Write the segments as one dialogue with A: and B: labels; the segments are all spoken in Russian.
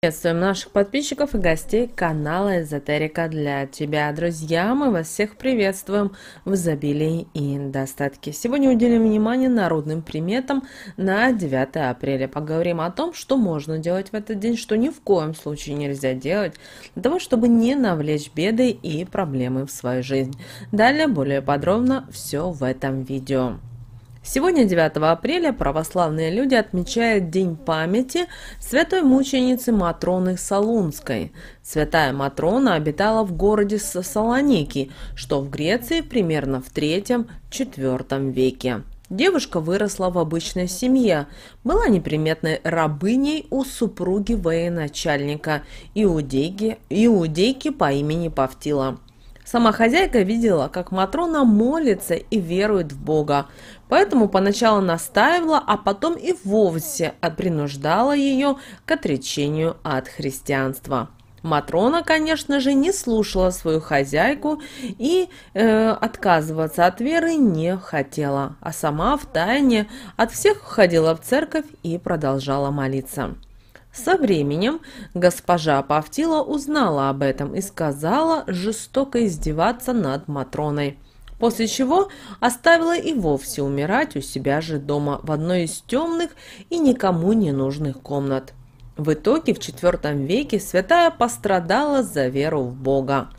A: Приветствуем наших подписчиков и гостей канала Эзотерика для тебя. Друзья, мы вас всех приветствуем в изобилии и достатке. Сегодня уделим внимание народным приметам на 9 апреля. Поговорим о том, что можно делать в этот день, что ни в коем случае нельзя делать, для того, чтобы не навлечь беды и проблемы в свою жизнь. Далее более подробно все в этом видео. Сегодня, 9 апреля, православные люди отмечают День памяти святой мученицы Матроны Солунской. Святая Матрона обитала в городе Салоники, что в Греции примерно в III-IV веке. Девушка выросла в обычной семье, была неприметной рабыней у супруги военачальника, иудейки, иудейки по имени Павтила. Сама хозяйка видела, как Матрона молится и верует в Бога, поэтому поначалу настаивала, а потом и вовсе принуждала ее к отречению от христианства. Матрона, конечно же, не слушала свою хозяйку и э, отказываться от веры не хотела, а сама в тайне от всех ходила в церковь и продолжала молиться. Со временем госпожа Павтила узнала об этом и сказала жестоко издеваться над Матроной. После чего оставила и вовсе умирать у себя же дома в одной из темных и никому не нужных комнат. В итоге в IV веке святая пострадала за веру в Бога.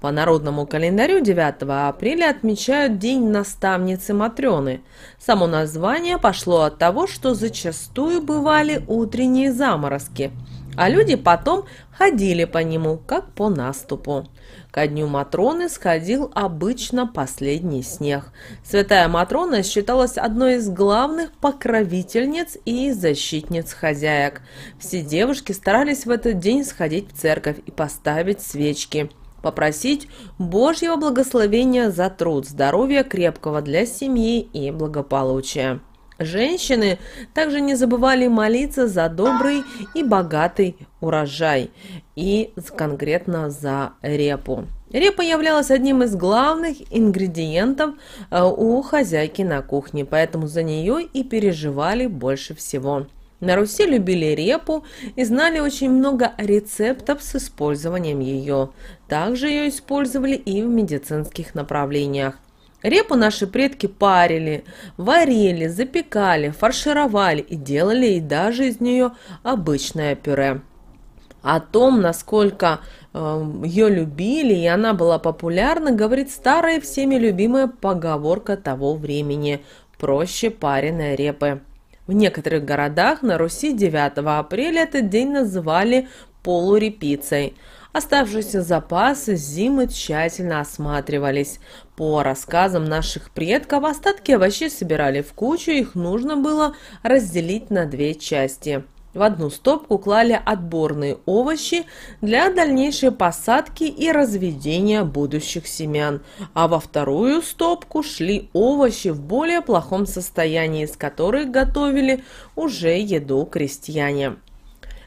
A: По народному календарю 9 апреля отмечают День наставницы Матрены. Само название пошло от того, что зачастую бывали утренние заморозки, а люди потом ходили по нему, как по наступу. Ко дню Матроны сходил обычно последний снег. Святая Матрона считалась одной из главных покровительниц и защитниц хозяек. Все девушки старались в этот день сходить в церковь и поставить свечки попросить Божьего благословения за труд, здоровья крепкого для семьи и благополучия. Женщины также не забывали молиться за добрый и богатый урожай и конкретно за репу. Репа являлась одним из главных ингредиентов э, у хозяйки на кухне, поэтому за нее и переживали больше всего. На Руси любили репу и знали очень много рецептов с использованием ее. Также ее использовали и в медицинских направлениях. Репу наши предки парили, варили, запекали, фаршировали и делали и даже из нее обычное пюре. О том, насколько э, ее любили и она была популярна, говорит старая всеми любимая поговорка того времени «проще пареной репы». В некоторых городах на Руси 9 апреля этот день называли полурепицей. Оставшиеся запасы зимы тщательно осматривались. По рассказам наших предков, остатки овощей собирали в кучу, их нужно было разделить на две части – в одну стопку клали отборные овощи для дальнейшей посадки и разведения будущих семян, а во вторую стопку шли овощи в более плохом состоянии, из которых готовили уже еду крестьяне.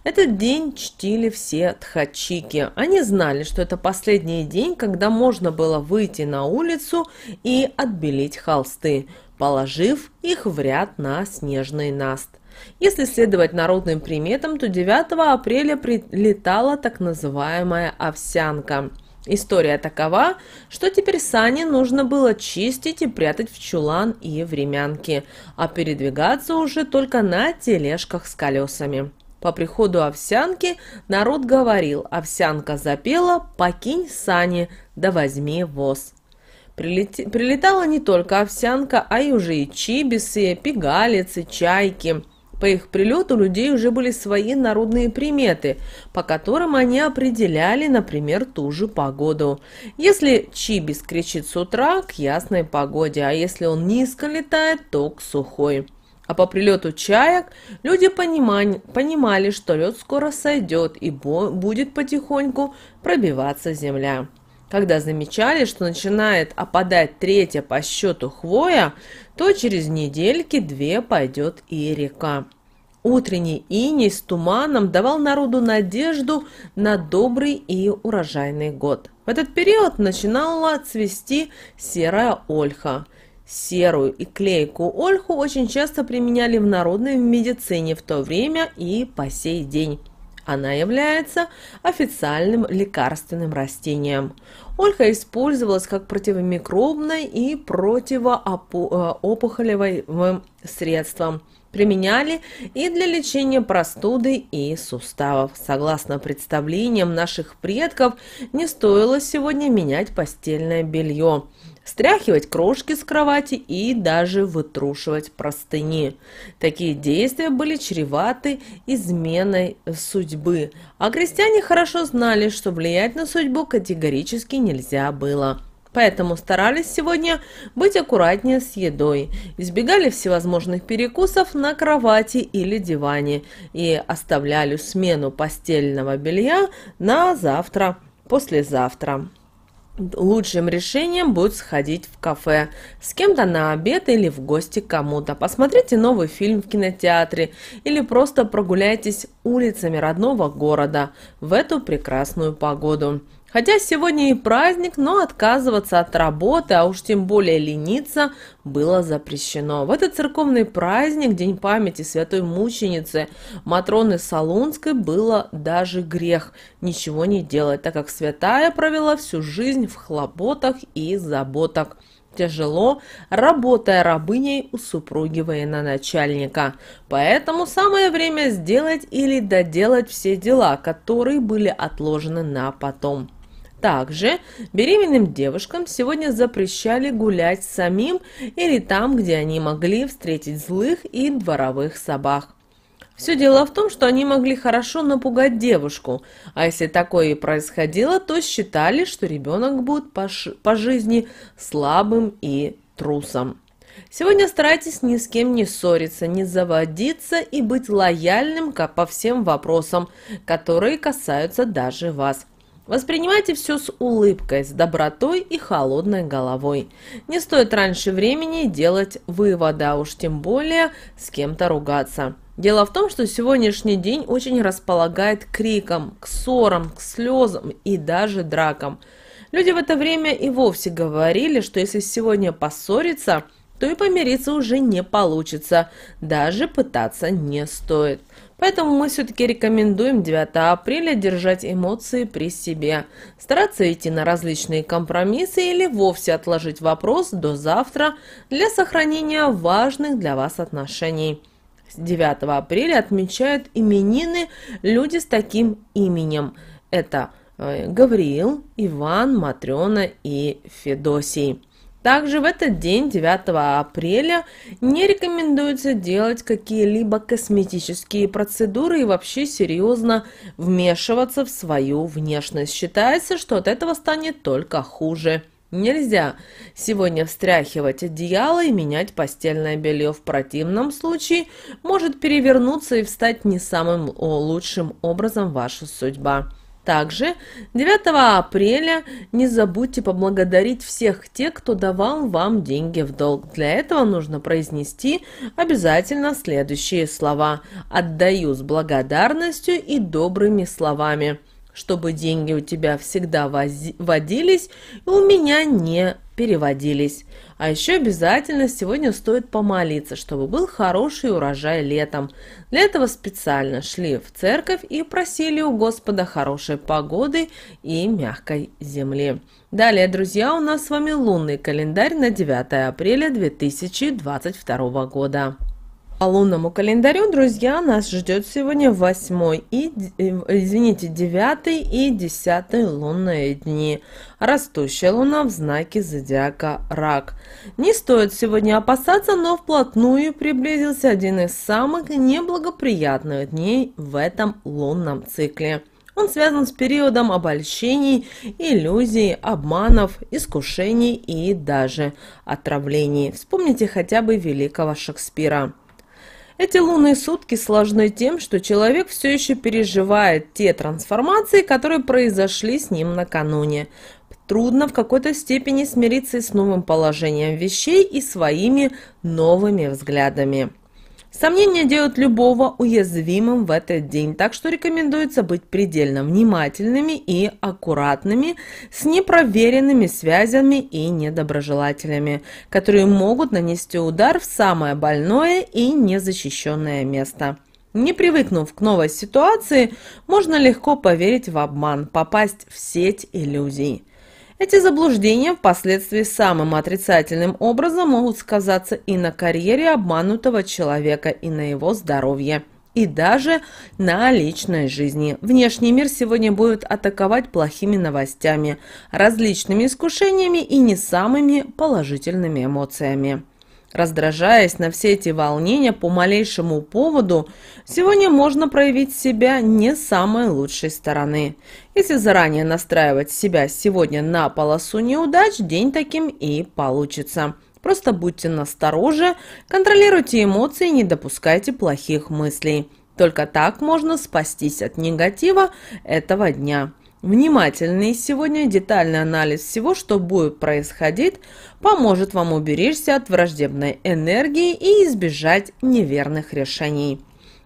A: Этот день чтили все тхачики. Они знали, что это последний день, когда можно было выйти на улицу и отбелить холсты, положив их в ряд на снежный наст. Если следовать народным приметам, то 9 апреля прилетала так называемая овсянка. История такова, что теперь сани нужно было чистить и прятать в чулан и времянки, а передвигаться уже только на тележках с колесами. По приходу овсянки народ говорил, овсянка запела «покинь сани, да возьми воз». Прилетала не только овсянка, а и уже и чибисы, пигалицы, чайки – по их прилету людей уже были свои народные приметы, по которым они определяли, например, ту же погоду. Если чибис кричит с утра, к ясной погоде, а если он низко летает, то к сухой. А по прилету чаек люди понимали, понимали что лед скоро сойдет и будет потихоньку пробиваться земля. Когда замечали, что начинает опадать третья по счету хвоя, то через недельки две пойдет и река. Утренний иней с туманом давал народу надежду на добрый и урожайный год. В этот период начинала цвести серая ольха. Серую и клейку ольху очень часто применяли в народной медицине в то время и по сей день. Она является официальным лекарственным растением. Ольха использовалась как противомикробное и противоопухолевое средство. Применяли и для лечения простуды и суставов. Согласно представлениям наших предков, не стоило сегодня менять постельное белье стряхивать крошки с кровати и даже вытрушивать простыни. Такие действия были чреваты изменой судьбы, а крестьяне хорошо знали, что влиять на судьбу категорически нельзя было. Поэтому старались сегодня быть аккуратнее с едой, избегали всевозможных перекусов на кровати или диване и оставляли смену постельного белья на завтра, послезавтра. Лучшим решением будет сходить в кафе, с кем-то на обед или в гости кому-то. Посмотрите новый фильм в кинотеатре или просто прогуляйтесь улицами родного города в эту прекрасную погоду. Хотя сегодня и праздник, но отказываться от работы, а уж тем более лениться, было запрещено. В этот церковный праздник, День памяти святой мученицы Матроны Солунской, было даже грех ничего не делать, так как святая провела всю жизнь в хлоботах и заботах тяжело, работая рабыней у супруги военачальника. Поэтому самое время сделать или доделать все дела, которые были отложены на потом. Также беременным девушкам сегодня запрещали гулять самим или там, где они могли встретить злых и дворовых собак. Все дело в том, что они могли хорошо напугать девушку, а если такое и происходило, то считали, что ребенок будет по, по жизни слабым и трусом. Сегодня старайтесь ни с кем не ссориться, не заводиться и быть лояльным по всем вопросам, которые касаются даже вас. Воспринимайте все с улыбкой, с добротой и холодной головой. Не стоит раньше времени делать выводы, а уж тем более с кем-то ругаться. Дело в том, что сегодняшний день очень располагает к крикам, к ссорам, к слезам и даже дракам. Люди в это время и вовсе говорили, что если сегодня поссориться, то и помириться уже не получится, даже пытаться не стоит. Поэтому мы все-таки рекомендуем 9 апреля держать эмоции при себе, стараться идти на различные компромиссы или вовсе отложить вопрос до завтра для сохранения важных для вас отношений. С 9 апреля отмечают именины люди с таким именем. Это э, Гавриил, Иван, Матрена и Федосий. Также в этот день, 9 апреля, не рекомендуется делать какие-либо косметические процедуры и вообще серьезно вмешиваться в свою внешность. Считается, что от этого станет только хуже. Нельзя сегодня встряхивать одеяло и менять постельное белье. В противном случае может перевернуться и встать не самым лучшим образом ваша судьба. Также 9 апреля не забудьте поблагодарить всех тех, кто давал вам деньги в долг. Для этого нужно произнести обязательно следующие слова «Отдаю с благодарностью и добрыми словами», чтобы деньги у тебя всегда водились и у меня не переводились. А еще обязательно сегодня стоит помолиться, чтобы был хороший урожай летом. Для этого специально шли в церковь и просили у Господа хорошей погоды и мягкой земли. Далее, друзья, у нас с вами лунный календарь на 9 апреля 2022 года по лунному календарю, друзья, нас ждет сегодня 8 и, э, извините, 9 и 10 лунные дни. Растущая луна в знаке зодиака Рак. Не стоит сегодня опасаться, но вплотную приблизился один из самых неблагоприятных дней в этом лунном цикле. Он связан с периодом обольщений, иллюзий, обманов, искушений и даже отравлений. Вспомните хотя бы великого Шекспира. Эти лунные сутки сложны тем, что человек все еще переживает те трансформации, которые произошли с ним накануне. Трудно в какой-то степени смириться с новым положением вещей и своими новыми взглядами. Сомнения делают любого уязвимым в этот день, так что рекомендуется быть предельно внимательными и аккуратными с непроверенными связями и недоброжелателями, которые могут нанести удар в самое больное и незащищенное место. Не привыкнув к новой ситуации, можно легко поверить в обман, попасть в сеть иллюзий. Эти заблуждения впоследствии самым отрицательным образом могут сказаться и на карьере обманутого человека, и на его здоровье и даже на личной жизни. Внешний мир сегодня будет атаковать плохими новостями, различными искушениями и не самыми положительными эмоциями. Раздражаясь на все эти волнения по малейшему поводу, сегодня можно проявить себя не самой лучшей стороны. Если заранее настраивать себя сегодня на полосу неудач, день таким и получится. Просто будьте настороже, контролируйте эмоции и не допускайте плохих мыслей. Только так можно спастись от негатива этого дня. Внимательный сегодня детальный анализ всего, что будет происходить, поможет вам уберечься от враждебной энергии и избежать неверных решений.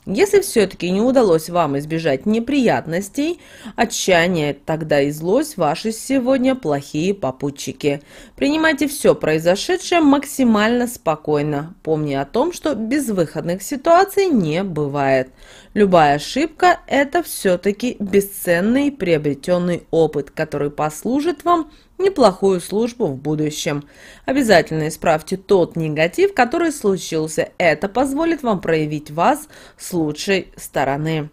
A: Если все-таки не удалось вам избежать неприятностей, отчаяние тогда и злость ваши сегодня плохие попутчики. Принимайте все произошедшее максимально спокойно, помня о том, что безвыходных ситуаций не бывает. Любая ошибка – это все-таки бесценный приобретенный опыт, который послужит вам неплохую службу в будущем. Обязательно исправьте тот негатив, который случился. Это позволит вам проявить вас с лучшей стороны.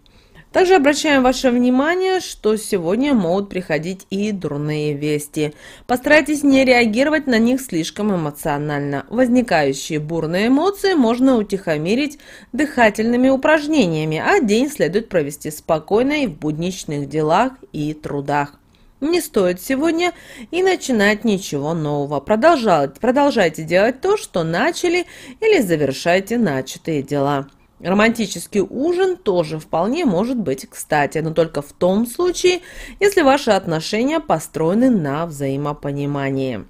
A: Также обращаем ваше внимание, что сегодня могут приходить и дурные вести. Постарайтесь не реагировать на них слишком эмоционально. Возникающие бурные эмоции можно утихомирить дыхательными упражнениями, а день следует провести спокойно и в будничных делах и трудах. Не стоит сегодня и начинать ничего нового. Продолжайте, продолжайте делать то, что начали, или завершайте начатые дела. Романтический ужин тоже вполне может быть кстати, но только в том случае, если ваши отношения построены на взаимопонимании.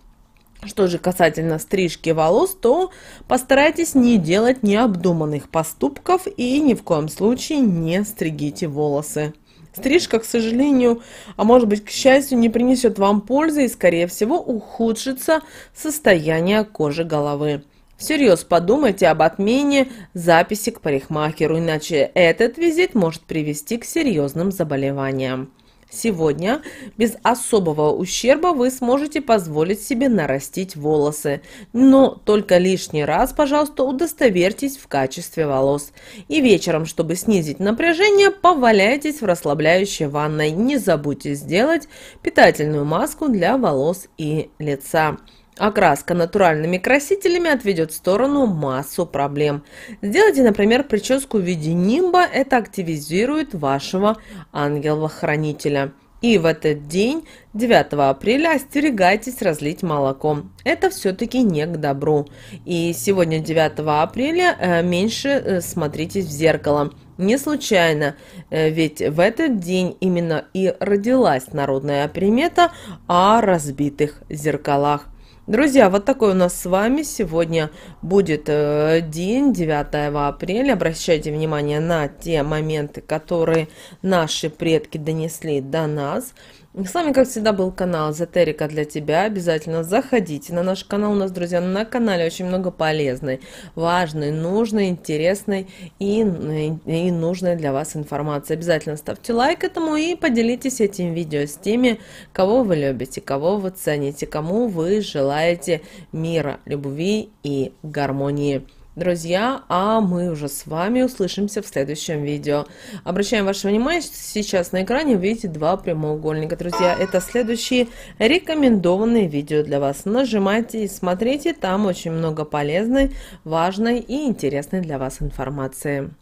A: Что же касательно стрижки волос, то постарайтесь не делать необдуманных поступков и ни в коем случае не стригите волосы. Стрижка, к сожалению, а может быть, к счастью, не принесет вам пользы и, скорее всего, ухудшится состояние кожи головы. Всерьез подумайте об отмене записи к парикмахеру, иначе этот визит может привести к серьезным заболеваниям. Сегодня без особого ущерба вы сможете позволить себе нарастить волосы, но только лишний раз, пожалуйста, удостоверьтесь в качестве волос. И вечером, чтобы снизить напряжение, поваляйтесь в расслабляющей ванной. Не забудьте сделать питательную маску для волос и лица. Окраска натуральными красителями отведет в сторону массу проблем. Сделайте, например, прическу в виде нимба, это активизирует вашего ангела-хранителя. И в этот день, 9 апреля, остерегайтесь разлить молоко. Это все-таки не к добру. И сегодня, 9 апреля, э, меньше э, смотритесь в зеркало. Не случайно, э, ведь в этот день именно и родилась народная примета о разбитых зеркалах. Друзья, вот такой у нас с вами сегодня будет э, день, 9 апреля. Обращайте внимание на те моменты, которые наши предки донесли до нас. С вами, как всегда, был канал Эзотерика для тебя. Обязательно заходите на наш канал. У нас, друзья, на канале очень много полезной, важной, нужной, интересной и, и нужной для вас информации. Обязательно ставьте лайк этому и поделитесь этим видео с теми, кого вы любите, кого вы цените, кому вы желаете мира, любви и гармонии друзья, а мы уже с вами услышимся в следующем видео. Обращаем ваше внимание, что сейчас на экране видите два прямоугольника, друзья. Это следующие рекомендованные видео для вас. Нажимайте и смотрите, там очень много полезной, важной и интересной для вас информации.